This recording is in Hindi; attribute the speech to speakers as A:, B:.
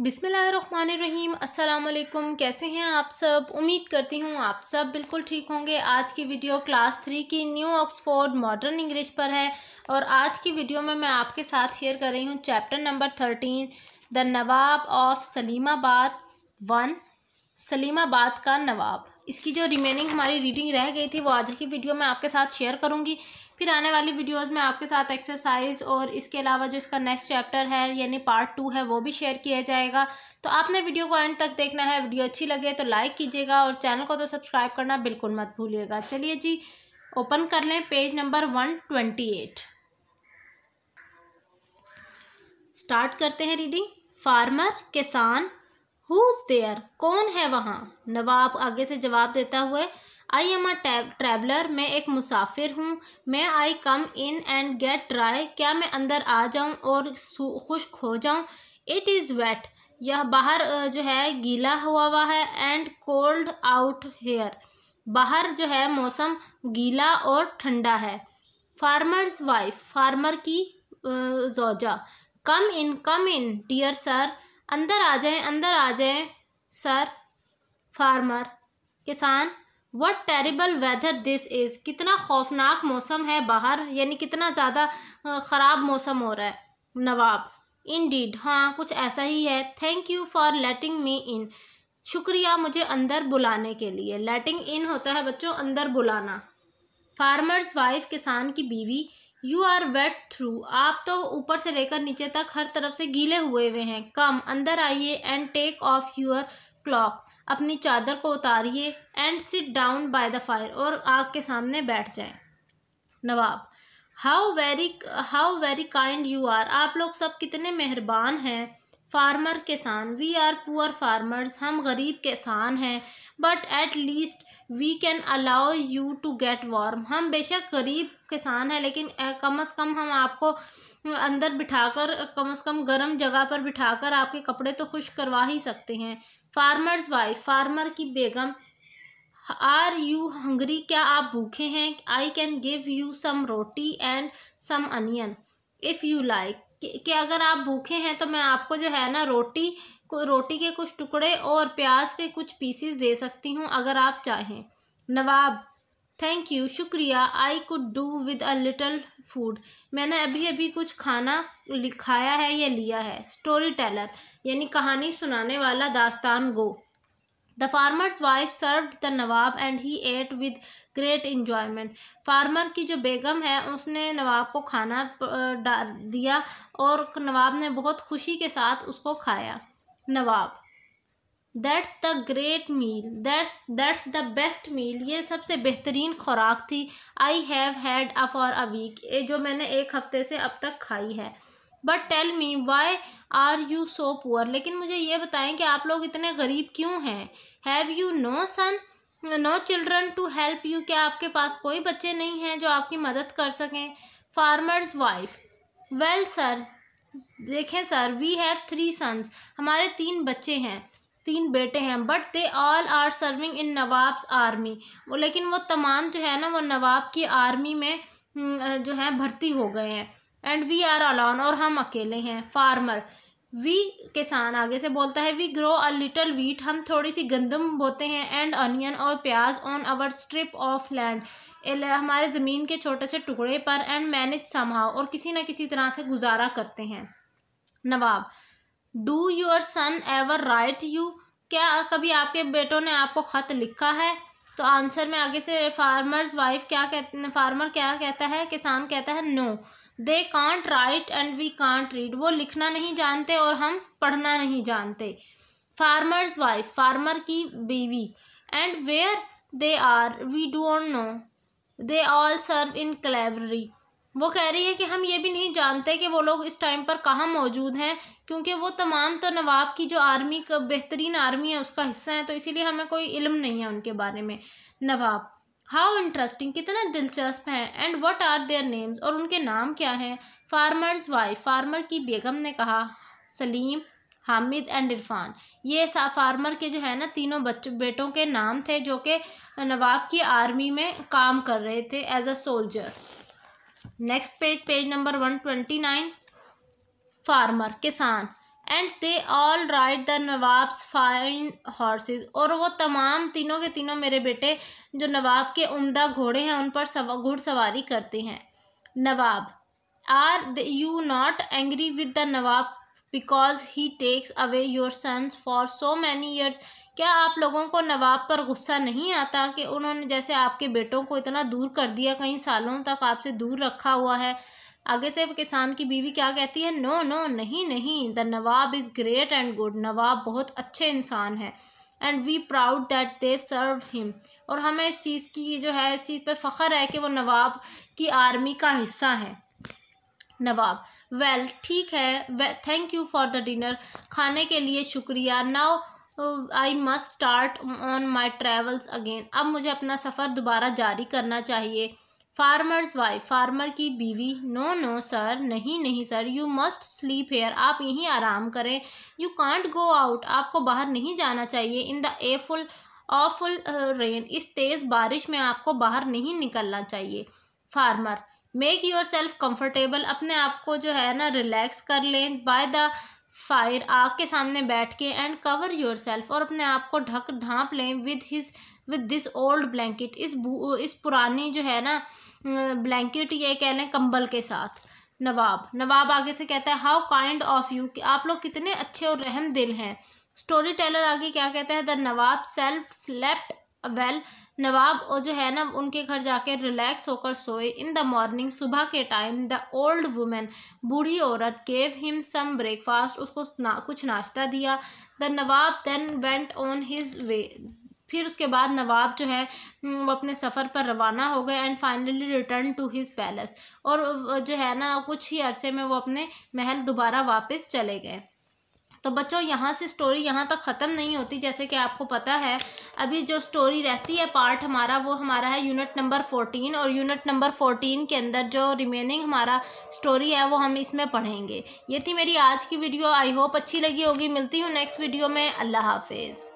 A: बिसमीम अस्सलाम कैसे हैं आप सब उम्मीद करती हूँ आप सब बिल्कुल ठीक होंगे आज की वीडियो क्लास थ्री की न्यू ऑक्सफोर्ड मॉडर्न इंग्लिश पर है और आज की वीडियो में मैं आपके साथ शेयर कर रही हूँ chapter number thirteen the Nawab of Salimabad one Salimabad का नवाब इसकी जो रिमेनिंग हमारी रीडिंग रह गई थी वो आज की वीडियो में आपके साथ शेयर करूँगी फिर आने वाली वीडियोस में आपके साथ एक्सरसाइज और इसके अलावा जो इसका नेक्स्ट चैप्टर है यानी पार्ट टू है वो भी शेयर किया जाएगा तो आपने वीडियो को एंड तक देखना है वीडियो अच्छी लगे तो लाइक कीजिएगा और चैनल को तो सब्सक्राइब करना बिल्कुल मत भूलिएगा चलिए जी ओपन कर लें page number one twenty eight start करते हैं रीडिंग फार्मर किसान हुज देयर कौन है वहाँ नवाब आगे से जवाब देता हुए आई एम अ ट्रैवलर मैं एक मुसाफिर हूँ मैं I come in and get dry क्या मैं अंदर आ जाऊँ और खुश्क हो जाऊँ इट इज़ वेट यह बाहर जो है गीला हुआ हुआ है एंड कोल्ड आउट हेयर बाहर जो है मौसम गीला और ठंडा है फार्मर्स वाइफ फार्मर की जोजा कम इन कम इन डियर सर अंदर आ जाए अंदर आ जाए सर फार्मर किसान what terrible weather this is कितना खौफनाक मौसम है बाहर यानी कितना ज़्यादा ख़राब मौसम हो रहा है नवाब इन डीड हाँ कुछ ऐसा ही है thank you for letting me in शुक्रिया मुझे अंदर बुलाने के लिए लेटिंग इन होता है बच्चों अंदर बुलाना फार्मर्स वाइफ किसान की बीवी यू आर वेट थ्रू आप तो ऊपर से लेकर नीचे तक हर तरफ से गीले हुए हुए हैं कम अंदर आइए and take off your cloak अपनी चादर को उतारिए and sit down by the fire और आग के सामने बैठ जाए Nawab how very how very kind you are आप लोग सब कितने मेहरबान हैं फार्मर किसान वी आर पुअर फार्मर्स हम गरीब किसान हैं but at least we can allow you to get warm हम बेशक गरीब किसान हैं लेकिन कम अज़ कम हम आपको अंदर बिठाकर कम अज़ कम गर्म जगह पर बिठाकर आपके कपड़े तो खुश करवा ही सकते हैं फार्मर्स वाइफ फार्मर की बेगम आर यू हंगरी क्या आप भूखे हैं I can give you some roti and some onion if you like कि अगर आप भूखे हैं तो मैं आपको जो है ना रोटी को रोटी के कुछ टुकड़े और प्याज के कुछ पीसीस दे सकती हूँ अगर आप चाहें नवाब थैंक यू शुक्रिया I could do with a little food मैंने अभी अभी कुछ खाना लिखाया है या लिया है स्टोरी टेलर यानी कहानी सुनाने वाला दास्तान गो the farmer's wife serve the Nawab and he ate with great enjoyment farmer की जो बेगम है उसने नवाब को खाना डाल दिया और नवाब ने बहुत खुशी के साथ उसको खाया Nawab that's the great meal that's that's the best meal ये सबसे बेहतरीन खुराक थी I have had a for a week जो मैंने एक हफ्ते से अब तक खाई है but tell me why are you so poor लेकिन मुझे ये बताएं कि आप लोग इतने गरीब क्यों हैं have you no son no children to help you क्या आपके पास कोई बच्चे नहीं हैं जो आपकी मदद कर सकें फार्मर्स वाइफ वेल सर देखें sir we have three sons हमारे तीन बच्चे हैं तीन बेटे हैं but they all are serving in Nawab's army वो लेकिन वो तमाम जो है ना वो नवाब की आर्मी में हम्म, जो है भर्ती हो गए हैं एंड वी आर अलोन और हम अकेले हैं फार्मर वी किसान आगे से बोलता है we grow a little wheat हम थोड़ी सी गंदम बोते हैं एंड अनियन और प्याज on our strip of land हमारे ज़मीन के छोटे से टुकड़े पर एंड मैनेज समहाव और किसी न किसी तरह से गुजारा करते हैं Nawab do your son ever write you क्या कभी आपके बेटों ने आपको ख़त लिखा है तो आंसर में आगे से फार्मर्स वाइफ क्या कहते फार्मर क्या कहता है किसान कहता है no they can't write and we can't read वो लिखना नहीं जानते और हम पढ़ना नहीं जानते फार्मर्स वाइफ फार्मर की बीवी and where they are we don't know they all serve in cavalry वो कह रही है कि हम ये भी नहीं जानते कि वो लोग इस टाइम पर कहाँ मौजूद हैं क्योंकि वो तमाम तो नवाब की जो आर्मी का बेहतरीन आर्मी है उसका हिस्सा है तो इसीलिए हमें कोई इल्म नहीं है उनके बारे में नवाब हाउ इंटरेस्टिंग कितना दिलचस्प है and what are their names और उनके नाम क्या हैं फार्मर्स वाइफ फार्मर की बेगम ने कहा सलीम हामिद एंड इरफान ये फार्मर के जो है ना तीनों बच्चों बेटों के नाम थे जो कि नवाब की आर्मी में काम कर रहे थे as a soldier next page page number one twenty nine farmer किसान and they all ride the Nawab's fine horses और वो तमाम तीनों के तीनों मेरे बेटे जो नवाब के उम्दा घोड़े हैं उन पर सवा घुड़सवारी करते हैं Nawab are you not angry with the Nawab because he takes away your sons for so many years क्या आप लोगों को नवाब पर गुस्सा नहीं आता कि उन्होंने जैसे आपके बेटों को इतना दूर कर दिया कई सालों तक आपसे दूर रखा हुआ है आगे से किसान की बीवी क्या कहती है नो नो नहीं नहीं the Nawab is great and good नवाब बहुत अच्छे इंसान हैं and we proud that they serve him और हमें इस चीज़ की जो है इस चीज़ पर फ़ख्र है कि वो नवाब की आर्मी का हिस्सा है नवाब वेल ठीक है thank you for the dinner खाने के लिए शुक्रिया now I must start on my travels again अब मुझे अपना सफ़र दोबारा जारी करना चाहिए फार्मर्स वाइफ फार्मर की बीवी नो नो सर नहीं नहीं sir you must sleep here आप यहीं आराम करें यू कांट गो आउट आपको बाहर नहीं जाना चाहिए in the awful awful rain इस तेज़ बारिश में आपको बाहर नहीं निकलना चाहिए farmer make yourself comfortable अपने आप को जो है ना रिलैक्स कर लें बाय द फायर आग के सामने बैठ के एंड कवर योर सेल्फ और अपने आप को ढक ढांप लें with his with this old blanket इस इस पुरानी जो है ना ब्लैंकेट अं, ये कह लें कंबल के साथ नवाब नवाब आगे से कहता है हाउ काइंड ऑफ यू कि आप लोग कितने अच्छे और रहम दिल हैं स्टोरी टेलर आगे क्या कहता है the Nawab self slept well नवाब और जो है ना उनके घर जाके रिलैक्स होकर सोए इन द मॉर्निंग सुबह के टाइम द ओल्ड वुमेन बूढ़ी औरत गेव हिम सम ब्रेकफास्ट उसको ना, कुछ नाश्ता दिया the nawab then went on his way फिर उसके बाद नवाब जो है वो अपने सफ़र पर रवाना हो गए and finally return to his palace और जो है ना कुछ ही अरसे में वो अपने महल दोबारा वापस चले गए तो बच्चों यहाँ से स्टोरी यहाँ तक ख़त्म नहीं होती जैसे कि आपको पता है अभी जो स्टोरी रहती है पार्ट हमारा वो हमारा है यूनिट नंबर फोर्टीन और यूनिट नंबर फोर्टीन के अंदर जो रिमेनिंग हमारा स्टोरी है वो हम इसमें पढ़ेंगे ये थी मेरी आज की वीडियो आई होप अच्छी लगी होगी मिलती हूँ नेक्स्ट वीडियो में अल्लाह हाफिज़